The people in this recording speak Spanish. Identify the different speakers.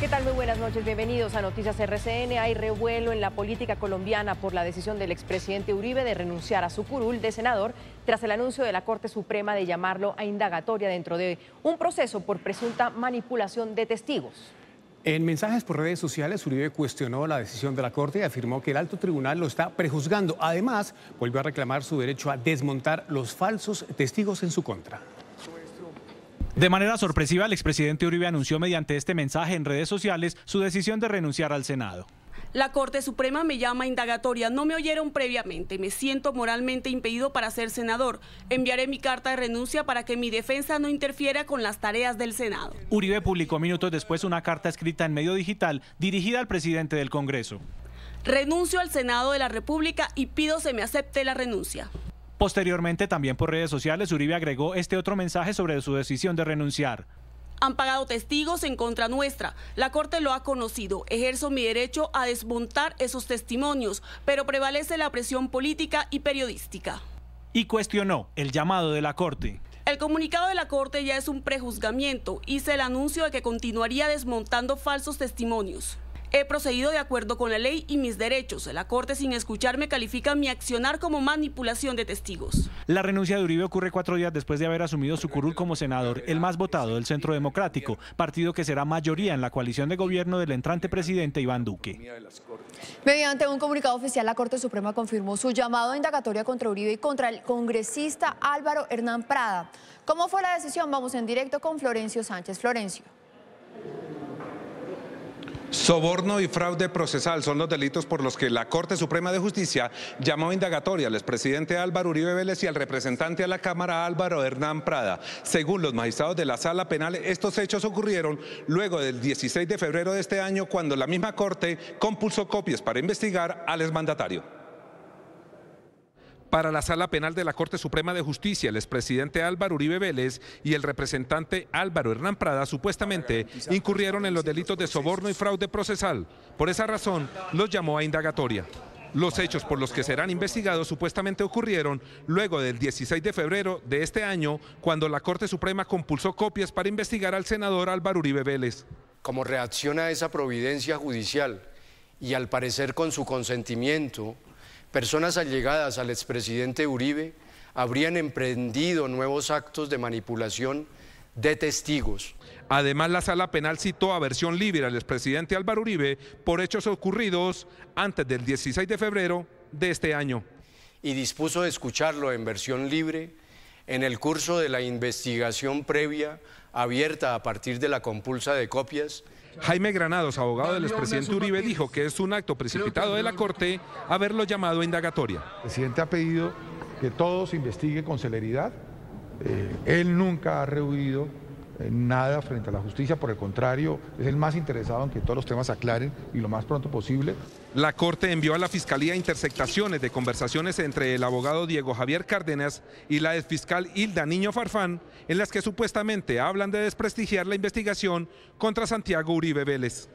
Speaker 1: ¿Qué tal? Muy buenas noches, bienvenidos a Noticias RCN. Hay revuelo en la política colombiana por la decisión del expresidente Uribe de renunciar a su curul de senador tras el anuncio de la Corte Suprema de llamarlo a indagatoria dentro de un proceso por presunta manipulación de testigos.
Speaker 2: En mensajes por redes sociales, Uribe cuestionó la decisión de la Corte y afirmó que el alto tribunal lo está prejuzgando. Además, volvió a reclamar su derecho a desmontar los falsos testigos en su contra. De manera sorpresiva, el expresidente Uribe anunció mediante este mensaje en redes sociales su decisión de renunciar al Senado.
Speaker 3: La Corte Suprema me llama indagatoria. No me oyeron previamente. Me siento moralmente impedido para ser senador. Enviaré mi carta de renuncia para que mi defensa no interfiera con las tareas del Senado.
Speaker 2: Uribe publicó minutos después una carta escrita en medio digital dirigida al presidente del Congreso.
Speaker 3: Renuncio al Senado de la República y pido se me acepte la renuncia.
Speaker 2: Posteriormente, también por redes sociales, Uribe agregó este otro mensaje sobre su decisión de renunciar.
Speaker 3: Han pagado testigos en contra nuestra. La Corte lo ha conocido. Ejerzo mi derecho a desmontar esos testimonios, pero prevalece la presión política y periodística.
Speaker 2: Y cuestionó el llamado de la Corte.
Speaker 3: El comunicado de la Corte ya es un prejuzgamiento. Hice el anuncio de que continuaría desmontando falsos testimonios. He procedido de acuerdo con la ley y mis derechos. La Corte, sin escucharme, califica mi accionar como manipulación de testigos.
Speaker 2: La renuncia de Uribe ocurre cuatro días después de haber asumido su curul como senador, el más votado del Centro Democrático, partido que será mayoría en la coalición de gobierno del entrante presidente Iván Duque.
Speaker 3: Mediante un comunicado oficial, la Corte Suprema confirmó su llamado a indagatoria contra Uribe y contra el congresista Álvaro Hernán Prada. ¿Cómo fue la decisión? Vamos en directo con Florencio Sánchez. Florencio.
Speaker 1: Soborno y fraude procesal son los delitos por los que la Corte Suprema de Justicia llamó indagatoria al expresidente Álvaro Uribe Vélez y al representante a la Cámara Álvaro Hernán Prada. Según los magistrados de la Sala Penal, estos hechos ocurrieron luego del 16 de febrero de este año, cuando la misma Corte compulsó copias para investigar al exmandatario para la Sala Penal de la Corte Suprema de Justicia, el expresidente Álvaro Uribe Vélez y el representante Álvaro Hernán Prada supuestamente incurrieron en los delitos de soborno y fraude procesal. Por esa razón, los llamó a indagatoria. Los hechos por los que serán investigados supuestamente ocurrieron luego del 16 de febrero de este año, cuando la Corte Suprema compulsó copias para investigar al senador Álvaro Uribe Vélez. Como reacciona esa providencia judicial y al parecer con su consentimiento, Personas allegadas al expresidente Uribe habrían emprendido nuevos actos de manipulación de testigos. Además, la sala penal citó a versión libre al expresidente Álvaro Uribe por hechos ocurridos antes del 16 de febrero de este año. Y dispuso de escucharlo en versión libre en el curso de la investigación previa abierta a partir de la compulsa de copias Jaime Granados, abogado del expresidente Uribe, dijo que es un acto precipitado de la Corte haberlo llamado a indagatoria. El presidente ha pedido que todo se investigue con celeridad. Eh, él nunca ha rehuido nada frente a la justicia, por el contrario, es el más interesado en que todos los temas se aclaren y lo más pronto posible. La Corte envió a la Fiscalía interceptaciones de conversaciones entre el abogado Diego Javier Cárdenas y la exfiscal Hilda Niño Farfán, en las que supuestamente hablan de desprestigiar la investigación contra Santiago Uribe Vélez.